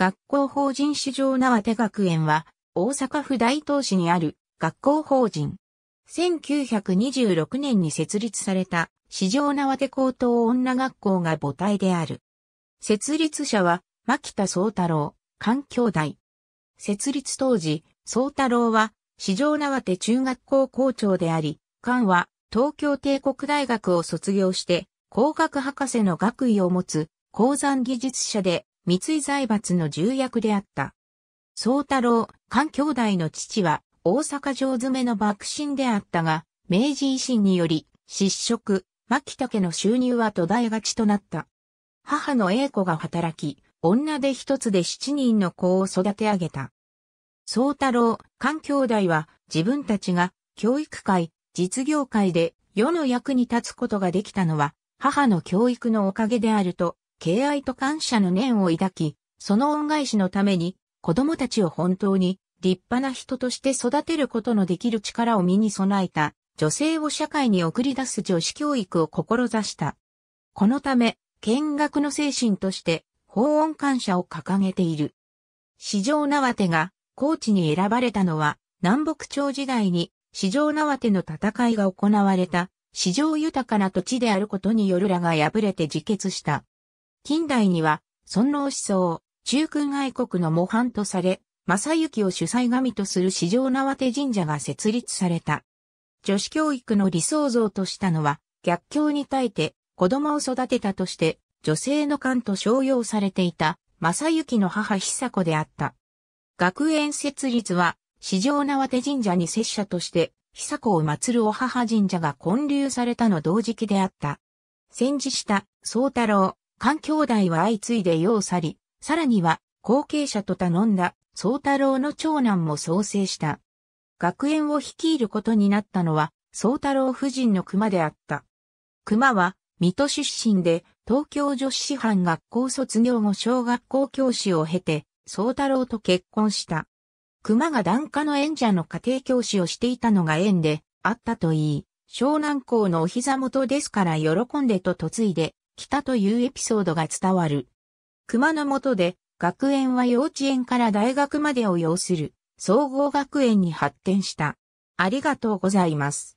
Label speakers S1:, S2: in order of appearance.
S1: 学校法人史上縄手学園は、大阪府大東市にある学校法人。1926年に設立された、市上縄手高等女学校が母体である。設立者は、牧田宗太郎、環兄弟。設立当時、宗太郎は、市上縄手中学校校長であり、菅は、東京帝国大学を卒業して、工学博士の学位を持つ、鉱山技術者で、三井財閥の重役であった。宗太郎、関兄弟の父は大阪城詰めの幕臣であったが、明治維新により失職、牧竹の収入は途絶えがちとなった。母の英子が働き、女で一つで七人の子を育て上げた。宗太郎、関兄弟は自分たちが教育界、実業界で世の役に立つことができたのは母の教育のおかげであると敬愛と感謝の念を抱き、その恩返しのために、子供たちを本当に立派な人として育てることのできる力を身に備えた、女性を社会に送り出す女子教育を志した。このため、見学の精神として、法恩感謝を掲げている。市場縄手が、高知に選ばれたのは、南北朝時代に、市場縄手の戦いが行われた、市場豊かな土地であることによるらが敗れて自決した。近代には、尊老思想、中空外国の模範とされ、正幸を主催神とする四条縄手神社が設立された。女子教育の理想像としたのは、逆境に耐えて子供を育てたとして、女性の官と称用されていた、正幸の母久子であった。学園設立は、四条縄手神社に拙者として、久子を祀るお母神社が建立されたの同時期であった。戦時した、宗太郎、環兄弟は相次いで世を去り、さらには後継者と頼んだ宗太郎の長男も創生した。学園を率いることになったのは宗太郎夫人の熊であった。熊は水戸出身で東京女子師範学校卒業後小学校教師を経て宗太郎と結婚した。熊が檀家の縁者の家庭教師をしていたのが縁であったといい、湘南校のお膝元ですから喜んでと嫁いで、来たというエピソードが伝わる。熊のとで、学園は幼稚園から大学までを要する、総合学園に発展した。ありがとうございます。